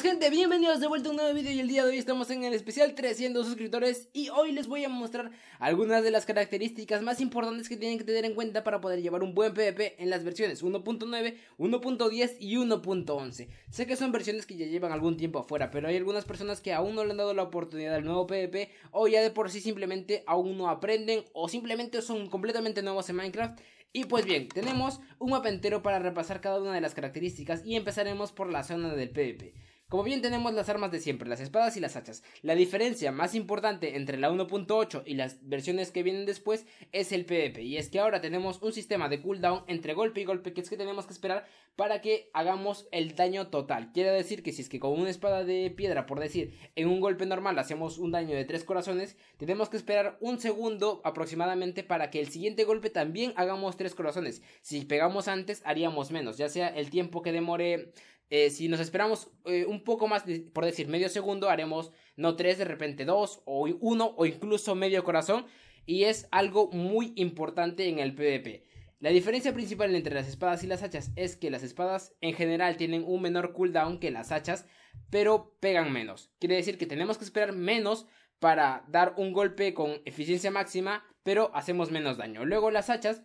gente, bienvenidos de vuelta a un nuevo video y el día de hoy estamos en el especial 300 suscriptores y hoy les voy a mostrar algunas de las características más importantes que tienen que tener en cuenta para poder llevar un buen PvP en las versiones 1.9, 1.10 y 1.11. Sé que son versiones que ya llevan algún tiempo afuera, pero hay algunas personas que aún no le han dado la oportunidad al nuevo PvP o ya de por sí simplemente aún no aprenden o simplemente son completamente nuevos en Minecraft. Y pues bien, tenemos un mapa entero para repasar cada una de las características y empezaremos por la zona del PvP. Como bien tenemos las armas de siempre, las espadas y las hachas, la diferencia más importante entre la 1.8 y las versiones que vienen después es el PvP, y es que ahora tenemos un sistema de cooldown entre golpe y golpe que es que tenemos que esperar para que hagamos el daño total. Quiere decir que si es que con una espada de piedra, por decir, en un golpe normal hacemos un daño de 3 corazones, tenemos que esperar un segundo aproximadamente para que el siguiente golpe también hagamos 3 corazones. Si pegamos antes, haríamos menos, ya sea el tiempo que demore eh, si nos esperamos eh, un poco más, por decir medio segundo, haremos no tres, de repente dos, o uno, o incluso medio corazón. Y es algo muy importante en el PvP. La diferencia principal entre las espadas y las hachas es que las espadas en general tienen un menor cooldown que las hachas, pero pegan menos. Quiere decir que tenemos que esperar menos para dar un golpe con eficiencia máxima, pero hacemos menos daño. Luego las hachas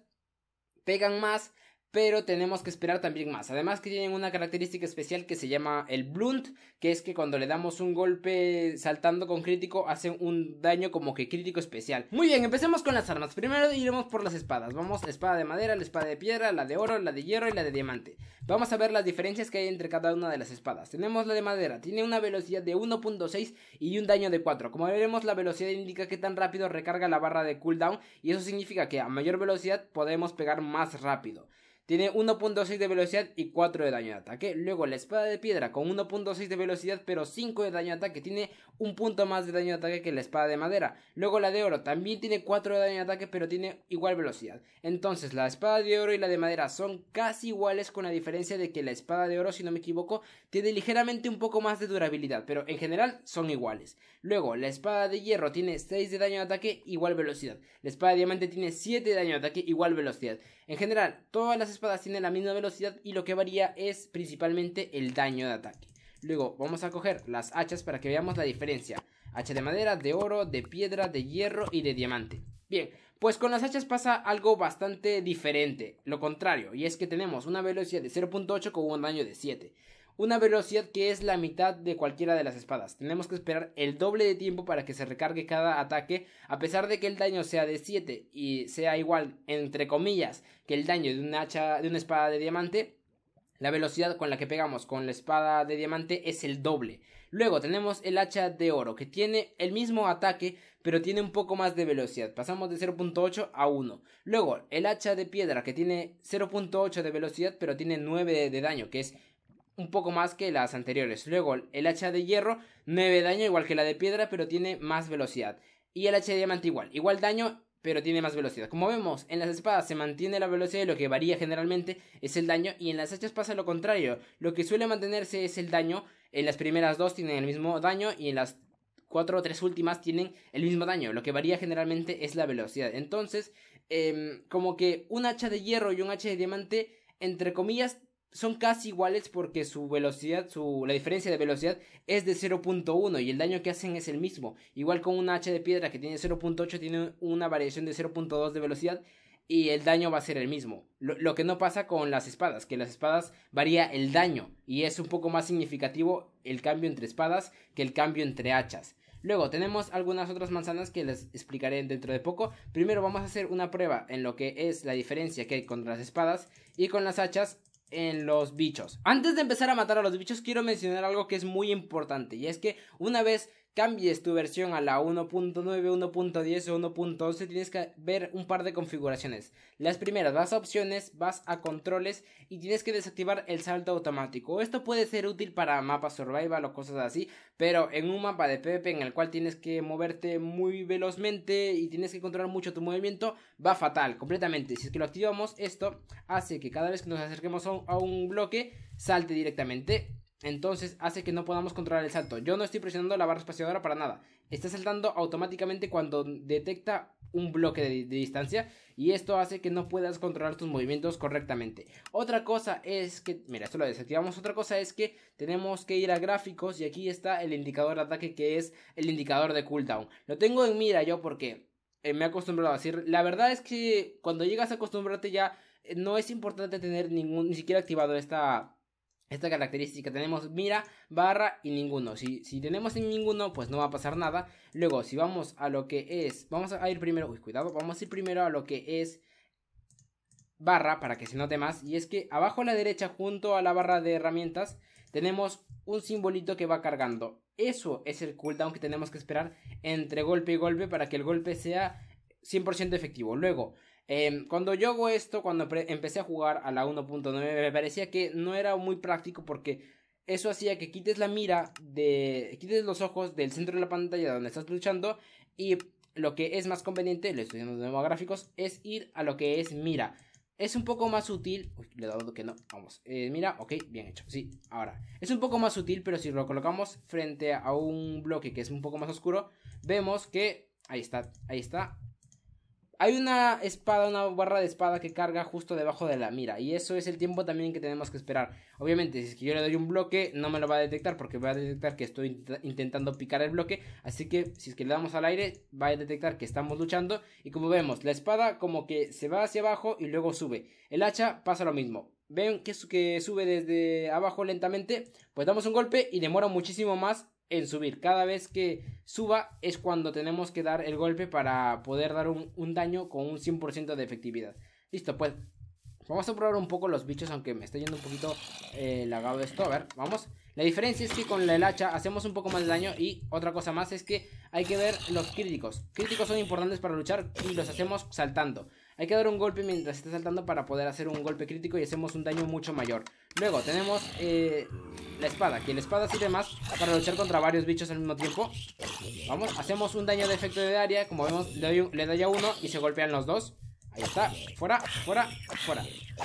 pegan más, pero tenemos que esperar también más. Además que tienen una característica especial que se llama el blunt, que es que cuando le damos un golpe saltando con crítico hace un daño como que crítico especial. Muy bien, empecemos con las armas. Primero iremos por las espadas. Vamos, la espada de madera, la espada de piedra, la de oro, la de hierro y la de diamante. Vamos a ver las diferencias que hay entre cada una de las espadas. Tenemos la de madera, tiene una velocidad de 1.6 y un daño de 4. Como veremos, la velocidad indica que tan rápido recarga la barra de cooldown y eso significa que a mayor velocidad podemos pegar más rápido. Tiene 1.6 de velocidad y 4 de daño de ataque. Luego la espada de piedra con 1.6 de velocidad pero 5 de daño de ataque. Tiene un punto más de daño de ataque que la espada de madera. Luego la de oro también tiene 4 de daño de ataque pero tiene igual velocidad. Entonces la espada de oro y la de madera son casi iguales con la diferencia de que la espada de oro, si no me equivoco, tiene ligeramente un poco más de durabilidad. Pero en general son iguales. Luego la espada de hierro tiene 6 de daño de ataque igual velocidad. La espada de diamante tiene 7 de daño de ataque igual velocidad. En general, todas las espadas tienen la misma velocidad y lo que varía es principalmente el daño de ataque. Luego vamos a coger las hachas para que veamos la diferencia. Hacha de madera, de oro, de piedra, de hierro y de diamante. Bien, pues con las hachas pasa algo bastante diferente, lo contrario, y es que tenemos una velocidad de 0.8 con un daño de 7 una velocidad que es la mitad de cualquiera de las espadas. Tenemos que esperar el doble de tiempo para que se recargue cada ataque, a pesar de que el daño sea de 7 y sea igual, entre comillas, que el daño de una hacha, de una espada de diamante. La velocidad con la que pegamos con la espada de diamante es el doble. Luego tenemos el hacha de oro, que tiene el mismo ataque, pero tiene un poco más de velocidad. Pasamos de 0.8 a 1. Luego el hacha de piedra, que tiene 0.8 de velocidad, pero tiene 9 de daño, que es un poco más que las anteriores. Luego, el hacha de hierro, 9 daño, igual que la de piedra, pero tiene más velocidad. Y el hacha de diamante igual, igual daño, pero tiene más velocidad. Como vemos, en las espadas se mantiene la velocidad y lo que varía generalmente es el daño, y en las hachas pasa lo contrario. Lo que suele mantenerse es el daño, en las primeras dos tienen el mismo daño y en las cuatro o tres últimas tienen el mismo daño. Lo que varía generalmente es la velocidad. Entonces, em, como que un hacha de hierro y un hacha de diamante, entre comillas, son casi iguales porque su velocidad, su, la diferencia de velocidad es de 0.1 y el daño que hacen es el mismo. Igual con un hacha de piedra que tiene 0.8 tiene una variación de 0.2 de velocidad y el daño va a ser el mismo. Lo, lo, que no pasa con las espadas, que las espadas varía el daño y es un poco más significativo el cambio entre espadas que el cambio entre hachas. Luego tenemos algunas otras manzanas que les explicaré dentro de poco. Primero vamos a hacer una prueba en lo que es la diferencia que hay con las espadas y con las hachas en los bichos. Antes de empezar a matar a los bichos, quiero mencionar algo que es muy importante. Y es que una vez cambies tu versión a la 1.9, 1.10 o 1.11, tienes que ver un par de configuraciones. Las primeras, vas a opciones, vas a controles y tienes que desactivar el salto automático. Esto puede ser útil para mapas survival o cosas así, pero en un mapa de PvP en el cual tienes que moverte muy velozmente y tienes que controlar mucho tu movimiento, va fatal, completamente. Si es que lo activamos, esto hace que cada vez que nos acerquemos a un bloque, salte directamente entonces hace que no podamos controlar el salto. Yo no estoy presionando la barra espaciadora para nada. Está saltando automáticamente cuando detecta un bloque de, distancia. Y esto hace que no puedas controlar tus movimientos correctamente. Otra cosa es que... Mira, esto lo desactivamos. Otra cosa es que tenemos que ir a gráficos. Y aquí está el indicador de ataque que es el indicador de cooldown. Lo tengo en mira yo porque eh, me he acostumbrado a decir. La verdad es que cuando llegas a acostumbrarte ya... Eh, no es importante tener ningún, ni siquiera activado esta esta característica tenemos mira, barra y ninguno. Si, si tenemos en ninguno, pues no va a pasar nada. Luego, si vamos a lo que es, vamos a ir primero, uy, cuidado, vamos a ir primero a lo que es barra para que se note más. Y es que abajo a la derecha, junto a la barra de herramientas, tenemos un simbolito que va cargando. Eso es el cooldown que tenemos que esperar entre golpe y golpe para que el golpe sea 100% efectivo. Luego, Em, cuando yo hago esto, cuando empecé a jugar a la 1.9, me parecía que no era muy práctico porque eso hacía que quites la mira de. quites los ojos del centro de la pantalla donde estás luchando y lo que es más conveniente, lo estoy viendo de nuevo a gráficos, es ir a lo que es mira. Es un poco más útil. le he dado que no. Vamos. Eh, mira, ok, bien hecho. Sí, ahora. Es un poco más sutil pero si lo colocamos frente a un bloque que es un poco más oscuro, vemos que. Ahí está, ahí está. Hay una espada, una barra de espada que carga justo debajo de la mira. Y eso es el tiempo también que tenemos que esperar. Obviamente, si es que yo le doy un bloque, no me lo va a detectar porque va a detectar que estoy intentando picar el bloque. Así que si es que le damos al aire, va a detectar que estamos luchando. Y como vemos, la espada como que se va hacia abajo y luego sube. El hacha pasa lo mismo. Ven que, que sube desde abajo lentamente. Pues damos un golpe y demora muchísimo más en subir. Cada vez que suba es cuando tenemos que dar el golpe para poder dar un, daño con un 100% de efectividad. Listo, pues vamos a probar un poco los bichos, aunque me está yendo un poquito eh, lagado esto. A ver, vamos. La diferencia es que con la hacha hacemos un poco más de daño y otra cosa más es que hay que ver los críticos. Críticos son importantes para luchar y los hacemos saltando. Hay que dar un golpe mientras está saltando para poder hacer un golpe crítico y hacemos un daño mucho mayor. Luego tenemos eh, la espada, que la espada sirve más para luchar contra varios bichos al mismo tiempo. Vamos, hacemos un daño de efecto de área, como vemos le doy, a uno y se golpean los dos. Ahí está, fuera, fuera, fuera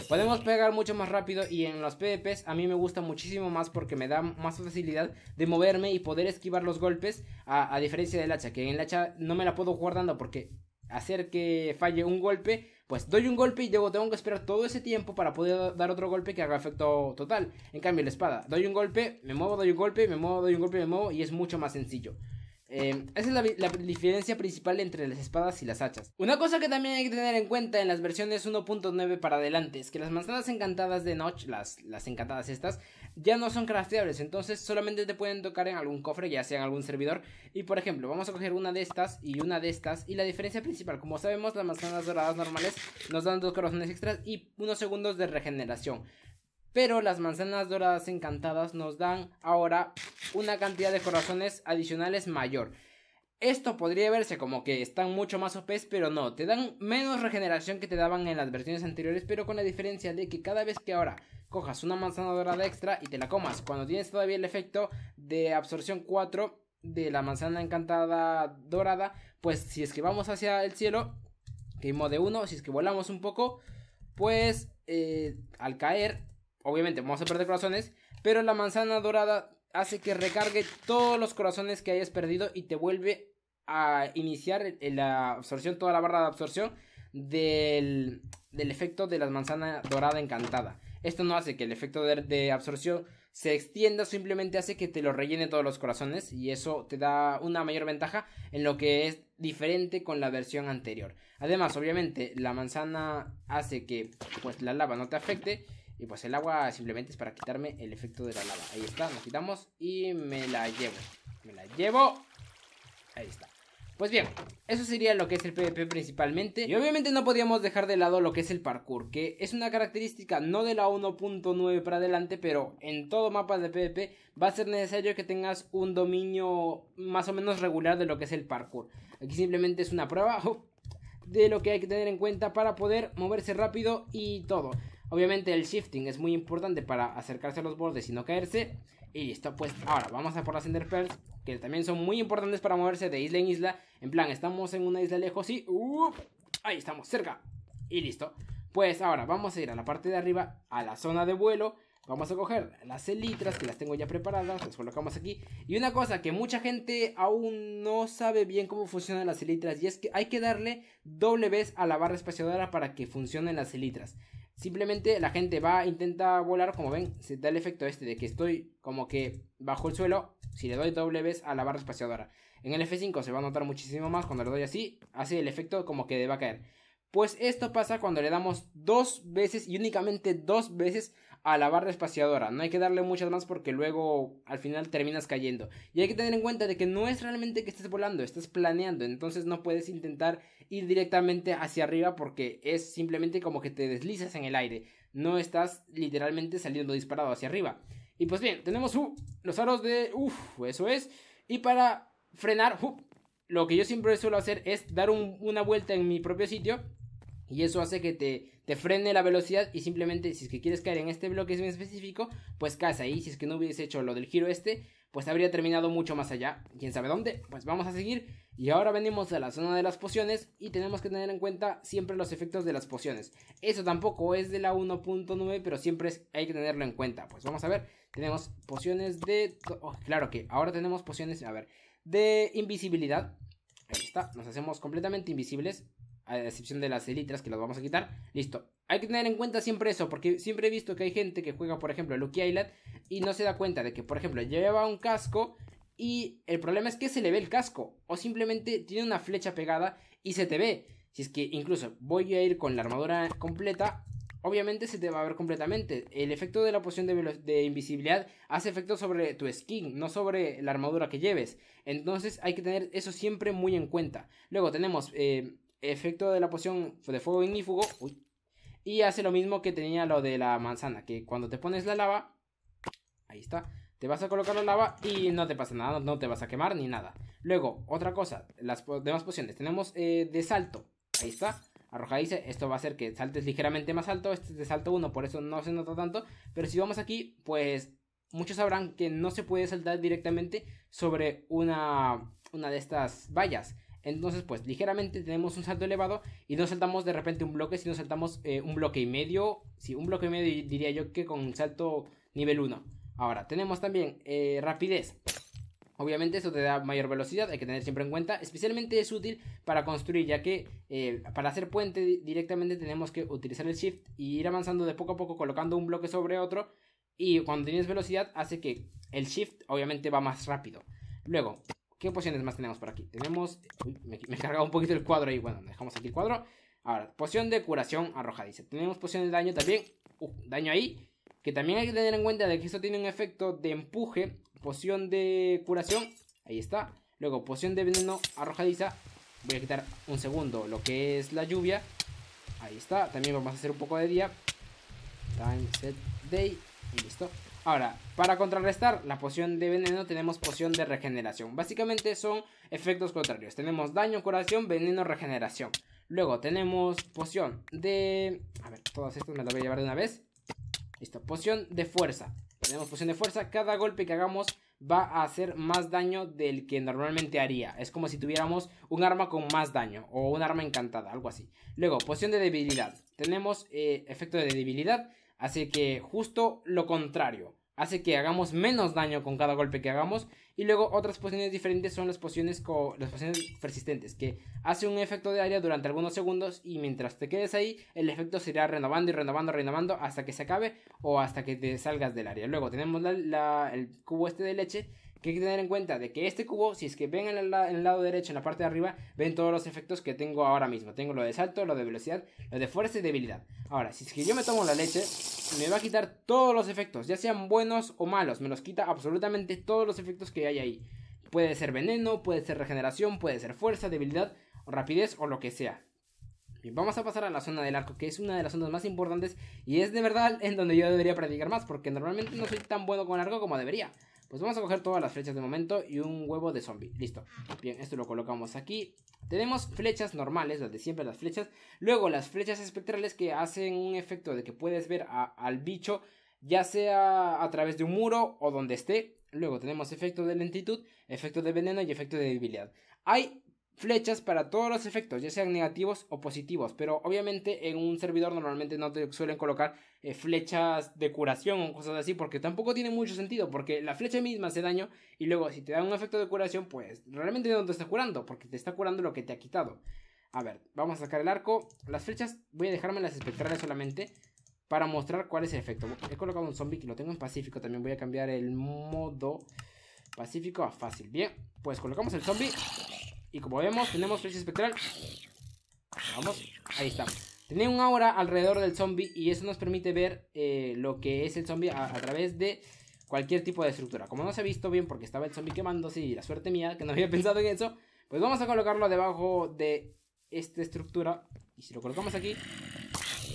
Podemos pegar mucho más rápido y en los PvPs a mí me gusta muchísimo más porque me da más facilidad de moverme y poder esquivar los golpes a, a diferencia del hacha, que en el hacha no me la puedo jugar dando porque hacer que falle un golpe, pues doy un golpe y luego tengo que esperar todo ese tiempo para poder dar otro golpe que haga efecto total. En cambio, la espada, doy un golpe, me muevo, doy un golpe, me muevo, doy un golpe, me muevo y es mucho más sencillo. Em, esa es la, diferencia principal entre las espadas y las hachas. Una cosa que también hay que tener en cuenta en las versiones 1.9 para adelante es que las manzanas encantadas de Notch, las, las encantadas estas, ya no son crafteables, entonces solamente te pueden tocar en algún cofre, ya sea en algún servidor. Y por ejemplo, vamos a coger una de estas y una de estas. Y la diferencia principal, como sabemos, las manzanas doradas normales nos dan dos corazones extras y unos segundos de regeneración. Pero las manzanas doradas encantadas nos dan ahora una cantidad de corazones adicionales mayor. Esto podría verse como que están mucho más OPs, e pero no, te dan menos regeneración que te daban en las versiones anteriores, pero con la diferencia de que cada vez que ahora cojas una manzana dorada extra y te la comas cuando tienes todavía el efecto de absorción 4 de la manzana encantada dorada, pues si es que vamos hacia el cielo, que de 1, si es que volamos un poco, pues eh, al caer, obviamente vamos a perder corazones, pero la manzana dorada hace que recargue todos los corazones que hayas perdido y te vuelve a iniciar la absorción, toda la barra de absorción del, efecto de la manzana dorada encantada. Esto no hace que el efecto de, de, absorción se extienda, simplemente hace que te lo rellene todos los corazones y eso te da una mayor ventaja en lo que es diferente con la versión anterior. Además, obviamente, la manzana hace que pues la lava no te afecte y pues el agua simplemente es para quitarme el efecto de la lava. Ahí está, nos quitamos y me la llevo. Me la llevo. Ahí está. Pues bien, eso sería lo que es el PvP principalmente. Y obviamente no podíamos dejar de lado lo que es el parkour, que es una característica no de la 1.9 para adelante, pero en todo mapa de PvP va a ser necesario que tengas un dominio más o menos regular de lo que es el parkour. Aquí simplemente es una prueba de lo que hay que tener en cuenta para poder moverse rápido y todo. Obviamente el shifting es muy importante para acercarse a los bordes y no caerse. Y listo, pues ahora vamos a por las Ender que también son muy importantes para moverse de isla en isla. En plan, estamos en una isla lejos y... ahí estamos, cerca. Y listo. Pues ahora vamos a ir a la parte de arriba, a la zona de vuelo. Vamos a coger las elitras que las tengo ya preparadas, las colocamos aquí. Y una cosa que mucha gente aún no sabe bien cómo funcionan las elitras y es que hay que darle doble vez a la barra espaciadora para que funcionen las elitras. Simplemente la gente va, intenta volar, como ven, se da el efecto este de que estoy como que bajo el suelo, si le doy doble vez a la barra espaciadora. En el F5 se va a notar muchísimo más, cuando le doy así, hace el efecto como que va a caer. Pues esto pasa cuando le damos dos veces y únicamente dos veces a la barra espaciadora. No hay que darle muchas más porque luego al final terminas cayendo. Y hay que tener en cuenta de que no es realmente que estés volando, estás planeando. Entonces no puedes intentar ir directamente hacia arriba porque es simplemente como que te deslizas en el aire. No estás literalmente saliendo disparado hacia arriba. Y pues bien, tenemos uh, los aros de... Uf, eso es. Y para frenar, uh, lo que yo siempre suelo hacer es dar una vuelta en mi propio sitio y eso hace que te, te, frene la velocidad y simplemente si es que quieres caer en este bloque es en específico, pues caes ahí. Si es que no hubiese hecho lo del giro este, pues habría terminado mucho más allá. ¿Quién sabe dónde? Pues vamos a seguir. Y ahora venimos a la zona de las pociones y tenemos que tener en cuenta siempre los efectos de las pociones. Eso tampoco es de la 1.9, pero siempre hay que tenerlo en cuenta. Pues vamos a ver, tenemos pociones de... Oh, claro que ahora tenemos pociones, a ver, de invisibilidad. Ahí está, nos hacemos completamente invisibles a excepción de las elitras que las vamos a quitar. Listo. Hay que tener en cuenta siempre eso, porque siempre he visto que hay gente que juega, por ejemplo, Lucky Island y no se da cuenta de que, por ejemplo, lleva un casco y el problema es que se le ve el casco o simplemente tiene una flecha pegada y se te ve. Si es que incluso voy a ir con la armadura completa, obviamente se te va a ver completamente. El efecto de la poción de, invisibilidad hace efecto sobre tu skin, no sobre la armadura que lleves. Entonces hay que tener eso siempre muy en cuenta. Luego tenemos eh, efecto de la poción de fuego ignífugo. y hace lo mismo que tenía lo de la manzana, que cuando te pones la lava, ahí está, te vas a colocar la lava y no te pasa nada, no te vas a quemar ni nada. Luego, otra cosa, las demás pociones, tenemos eh, de salto, ahí está, arroja dice esto va a hacer que saltes ligeramente más alto, este es de salto 1, por eso no se nota tanto, pero si vamos aquí, pues muchos sabrán que no se puede saltar directamente sobre una, una de estas vallas, entonces, pues ligeramente tenemos un salto elevado y no saltamos de repente un bloque, sino saltamos eh, un bloque y medio. Sí, un bloque y medio diría yo que con un salto nivel 1. Ahora, tenemos también eh, rapidez. Obviamente eso te da mayor velocidad, hay que tener siempre en cuenta. Especialmente es útil para construir, ya que eh, para hacer puente directamente tenemos que utilizar el shift y ir avanzando de poco a poco colocando un bloque sobre otro. Y cuando tienes velocidad hace que el shift obviamente va más rápido. Luego, ¿Qué pociones más tenemos por aquí? Tenemos... me, he cargado un poquito el cuadro ahí. Bueno, dejamos aquí el cuadro. Ahora, poción de curación arrojadiza. Tenemos poción de daño también. Uh, daño ahí. Que también hay que tener en cuenta de que esto tiene un efecto de empuje. Poción de curación. Ahí está. Luego, poción de veneno arrojadiza. Voy a quitar un segundo lo que es la lluvia. Ahí está. También vamos a hacer un poco de día. Time, set, day. listo. Ahora, para contrarrestar la poción de veneno tenemos poción de regeneración. Básicamente son efectos contrarios. Tenemos daño, curación, veneno, regeneración. Luego tenemos poción de... A ver, todas estas me las voy a llevar de una vez. Listo, poción de fuerza. Tenemos poción de fuerza. Cada golpe que hagamos va a hacer más daño del que normalmente haría. Es como si tuviéramos un arma con más daño o un arma encantada, algo así. Luego, poción de debilidad. Tenemos eh, efecto de debilidad Así que justo lo contrario. Hace que hagamos menos daño con cada golpe que hagamos. Y luego otras pociones diferentes son las pociones, las persistentes. Que hace un efecto de área durante algunos segundos. Y mientras te quedes ahí, el efecto se irá renovando y renovando, renovando. Hasta que se acabe o hasta que te salgas del área. Luego tenemos el cubo este de leche que hay que tener en cuenta de que este cubo, si es que ven en el, lado derecho, en la parte de arriba, ven todos los efectos que tengo ahora mismo. Tengo lo de salto, lo de velocidad, lo de fuerza y debilidad. Ahora, si es que yo me tomo la leche, me va a quitar todos los efectos, ya sean buenos o malos. Me los quita absolutamente todos los efectos que hay ahí. Puede ser veneno, puede ser regeneración, puede ser fuerza, debilidad, rapidez o lo que sea. Bien, vamos a pasar a la zona del arco, que es una de las zonas más importantes y es de verdad en donde yo debería practicar más, porque normalmente no soy tan bueno con arco como debería. Pues vamos a coger todas las flechas de momento y un huevo de zombie. Listo. Bien, esto lo colocamos aquí. Tenemos flechas normales, las de siempre las flechas. Luego las flechas espectrales que hacen un efecto de que puedes ver al bicho ya sea a través de un muro o donde esté. Luego tenemos efecto de lentitud, efecto de veneno y efecto de debilidad. Hay flechas para todos los efectos, ya sean negativos o positivos, pero obviamente en un servidor normalmente no te suelen colocar eh, flechas de curación o cosas así, porque tampoco tiene mucho sentido, porque la flecha misma hace daño y luego si te da un efecto de curación, pues realmente no te está curando, porque te está curando lo que te ha quitado. A ver, vamos a sacar el arco, las flechas voy a dejarme las espectrales solamente para mostrar cuál es el efecto. He colocado un zombie que lo tengo en pacífico, también voy a cambiar el modo pacífico a fácil. Bien, pues colocamos el zombie y como vemos, tenemos flecha espectral. Vamos, ahí está. Tiene un aura alrededor del zombie y eso nos permite ver eh, lo que es el zombie a, través de cualquier tipo de estructura. Como no se ha visto bien porque estaba el zombie quemándose y la suerte mía que no había pensado en eso, pues vamos a colocarlo debajo de esta estructura. Y si lo colocamos aquí,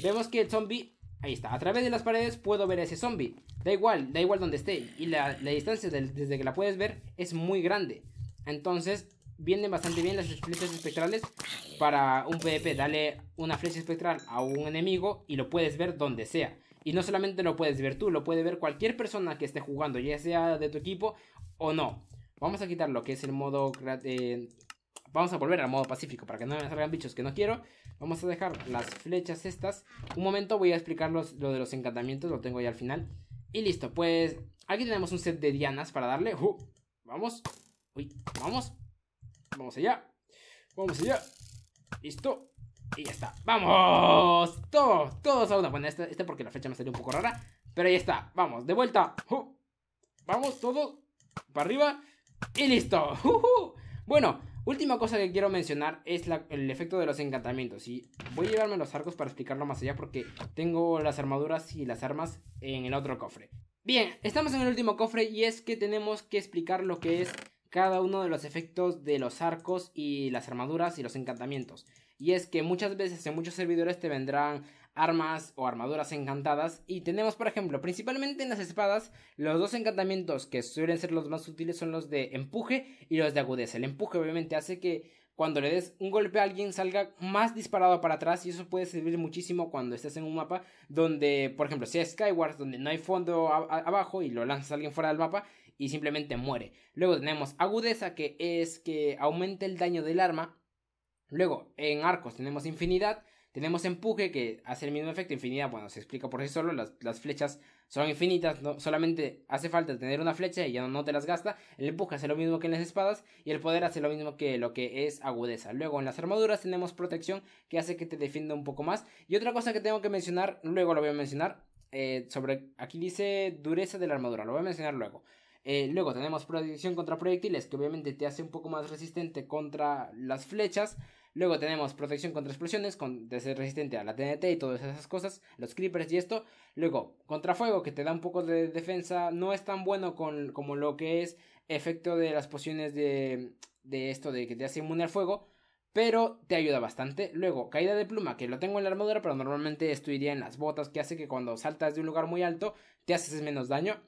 vemos que el zombie, ahí está, a través de las paredes puedo ver a ese zombie. Da igual, da igual donde esté. Y la, distancia desde que la puedes ver es muy grande. Entonces vienen bastante bien las flechas espectrales para un PvP. Dale una flecha espectral a un enemigo y lo puedes ver donde sea. Y no solamente lo puedes ver tú, lo puede ver cualquier persona que esté jugando, ya sea de tu equipo o no. Vamos a quitar lo que es el modo... Eh, vamos a volver al modo pacífico para que no me salgan bichos que no quiero. Vamos a dejar las flechas estas. Un momento voy a explicar lo de los encantamientos, lo tengo ya al final. Y listo, pues aquí tenemos un set de dianas para darle. Uh, vamos. Uy, vamos. Vamos allá. Vamos allá. Listo. Y ya está. ¡Vamos! Todos, todos a una. Bueno, este, este, porque la fecha me salió un poco rara. Pero ahí está. Vamos, de vuelta. Vamos, todo Para arriba. Y listo. Bueno, última cosa que quiero mencionar es el efecto de los encantamientos. Y voy a llevarme los arcos para explicarlo más allá porque tengo las armaduras y las armas en el otro cofre. Bien, estamos en el último cofre y es que tenemos que explicar lo que es cada uno de los efectos de los arcos y las armaduras y los encantamientos. Y es que muchas veces en muchos servidores te vendrán armas o armaduras encantadas. Y tenemos, por ejemplo, principalmente en las espadas, los dos encantamientos que suelen ser los más útiles son los de empuje y los de agudeza. El empuje obviamente hace que cuando le des un golpe a alguien salga más disparado para atrás y eso puede servir muchísimo cuando estés en un mapa donde, por ejemplo, sea Skyward, donde no hay fondo abajo y lo lanzas a alguien fuera del mapa, y simplemente muere. Luego tenemos agudeza, que es que aumenta el daño del arma. Luego en arcos tenemos infinidad. Tenemos empuje, que hace el mismo efecto. Infinidad, bueno, se explica por sí solo. Las, flechas son infinitas. No, solamente hace falta tener una flecha y ya no, te las gasta. El empuje hace lo mismo que en las espadas. Y el poder hace lo mismo que lo que es agudeza. Luego en las armaduras tenemos protección, que hace que te defienda un poco más. Y otra cosa que tengo que mencionar, luego lo voy a mencionar. Eh, sobre aquí dice dureza de la armadura, lo voy a mencionar luego. Eh, luego tenemos protección contra proyectiles, que obviamente te hace un poco más resistente contra las flechas. Luego tenemos protección contra explosiones, con, de ser resistente a la TNT y todas esas cosas, los creepers y esto. Luego, contra fuego, que te da un poco de defensa, no es tan bueno con, como lo que es efecto de las pociones de, de esto de que te hace inmune al fuego pero te ayuda bastante. Luego, caída de pluma, que lo tengo en la armadura, pero normalmente esto iría en las botas, que hace que cuando saltas de un lugar muy alto te haces menos daño.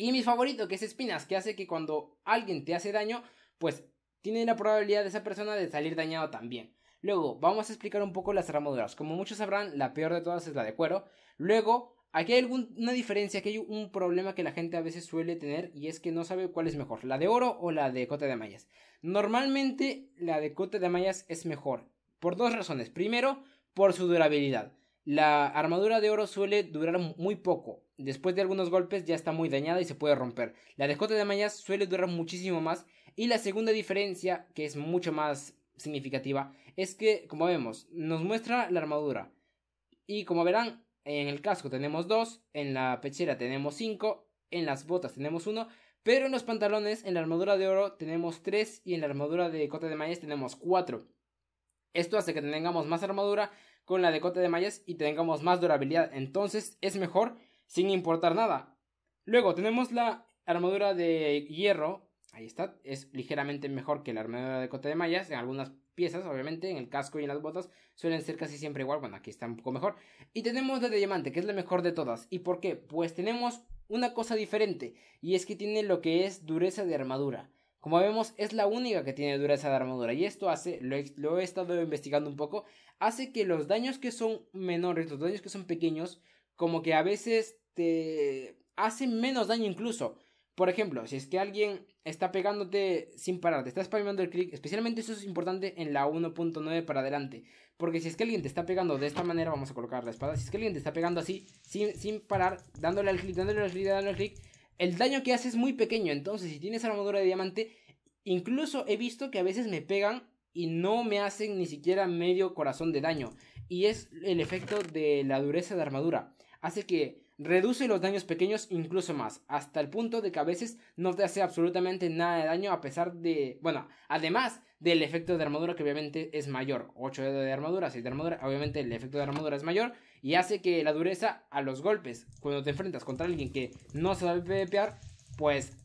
Y mi favorito, que es espinas, que hace que cuando alguien te hace daño, pues tiene la probabilidad de esa persona de salir dañado también. Luego, vamos a explicar un poco las armaduras. Como muchos sabrán, la peor de todas es la de cuero. Luego, aquí hay alguna diferencia, aquí hay un problema que la gente a veces suele tener y es que no sabe cuál es mejor, la de oro o la de cota de mallas. Normalmente la de cota de mallas es mejor, por dos razones. Primero, por su durabilidad. La armadura de oro suele durar muy poco. Después de algunos golpes ya está muy dañada y se puede romper. La de cota de mañas suele durar muchísimo más. Y la segunda diferencia, que es mucho más significativa, es que, como vemos, nos muestra la armadura. Y como verán, en el casco tenemos dos, en la pechera tenemos cinco, en las botas tenemos uno, pero en los pantalones, en la armadura de oro tenemos tres y en la armadura de cota de mañas tenemos cuatro. Esto hace que tengamos más armadura, con la de cota de mallas y tengamos más durabilidad. Entonces es mejor sin importar nada. Luego tenemos la armadura de hierro. Ahí está. Es ligeramente mejor que la armadura de cota de mallas. En algunas piezas, obviamente, en el casco y en las botas suelen ser casi siempre igual. Bueno, aquí está un poco mejor. Y tenemos la de diamante, que es la mejor de todas. ¿Y por qué? Pues tenemos una cosa diferente. Y es que tiene lo que es dureza de armadura. Como vemos, es la única que tiene dureza de armadura y esto hace, lo he, estado investigando un poco, hace que los daños que son menores, los daños que son pequeños, como que a veces te hacen menos daño incluso. Por ejemplo, si es que alguien está pegándote sin parar, te está spamando el clic, especialmente eso es importante en la 1.9 para adelante. Porque si es que alguien te está pegando de esta manera, vamos a colocar la espada, si es que alguien te está pegando así, sin, sin parar, dándole al clic, dándole al clic, dándole al clic, el daño que hace es muy pequeño. Entonces, si tienes armadura de diamante, incluso he visto que a veces me pegan y no me hacen ni siquiera medio corazón de daño. Y es el efecto de la dureza de armadura. Hace que reduce los daños pequeños incluso más, hasta el punto de que a veces no te hace absolutamente nada de daño a pesar de, bueno, además del efecto de armadura que obviamente es mayor, 8 de armadura, 6 de armadura, obviamente el efecto de armadura es mayor, y hace que la dureza a los golpes, cuando te enfrentas contra alguien que no sabe pepear... pues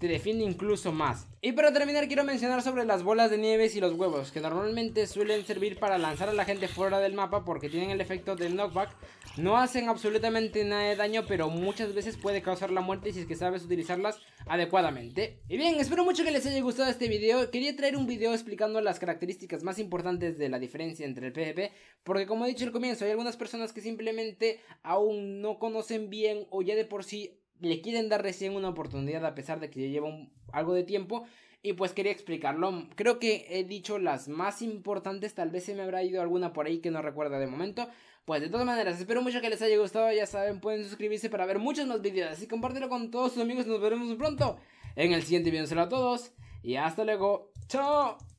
te defiende incluso más. Y para terminar quiero mencionar sobre las bolas de nieves y los huevos, que normalmente suelen servir para lanzar a la gente fuera del mapa porque tienen el efecto del knockback. No hacen absolutamente nada de daño, pero muchas veces puede causar la muerte si es que sabes utilizarlas adecuadamente. Y bien, espero mucho que les haya gustado este video. Quería traer un video explicando las características más importantes de la diferencia entre el PvP, porque como he dicho al comienzo, hay algunas personas que simplemente aún no conocen bien o ya de por sí le quieren dar recién una oportunidad a pesar de que ya lleva algo de tiempo. Y pues quería explicarlo. Creo que he dicho las más importantes. Tal vez se me habrá ido alguna por ahí que no recuerda de momento. Pues de todas maneras, espero mucho que les haya gustado. Ya saben, pueden suscribirse para ver muchos más videos. Y compártelo con todos sus amigos. Nos veremos pronto en el siguiente video. Saludos a todos. Y hasta luego. Chao.